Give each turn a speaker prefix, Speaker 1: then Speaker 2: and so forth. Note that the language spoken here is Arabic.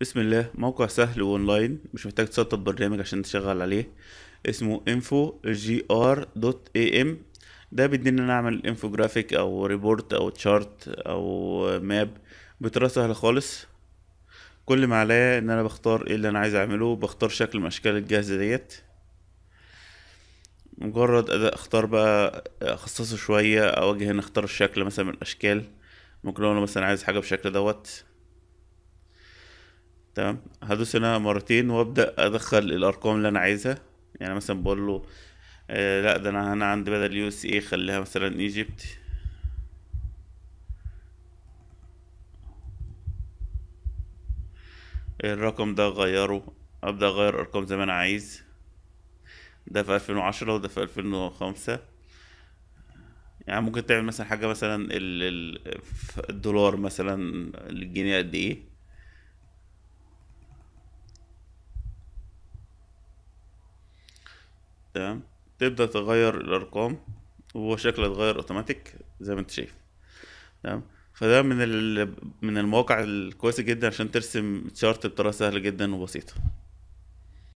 Speaker 1: بسم الله موقع سهل واونلاين مش محتاج تسطب برنامج عشان تشغل عليه اسمه info.gr.am ده بيدينا نعمل انفوجرافيك او ريبورت او تشارت او ماب بطريقه سهله خالص كل ما عليا ان انا بختار ايه اللي انا عايز اعمله بختار شكل من اشكال الجاهزه ديت مجرد اختار بقى اخصصه شويه او اجي هنا اختار الشكل مثلا من الاشكال ممكن لو انا مثلا عايز حاجه بالشكل دوت تمام هدوس هنا مرتين وابدا ادخل الارقام اللي انا عايزها يعني مثلا بقول له آه لا ده انا هنا عندي بدل يو اس اي خليها مثلا ايجيبت الرقم ده غيره ابدا اغير ارقام زي ما انا عايز ده في ألفين وعشرة وده في ألفين وخمسة يعني ممكن تعمل مثلا حاجة مثلا الدولار مثلا الجنيه قد ايه تمام تبدا تغير الارقام وهو شكله اتغير اوتوماتيك زي ما انت شايف تمام فده من من المواقع الكويسه جدا عشان ترسم تشارت بطريقه سهله جدا وبسيطه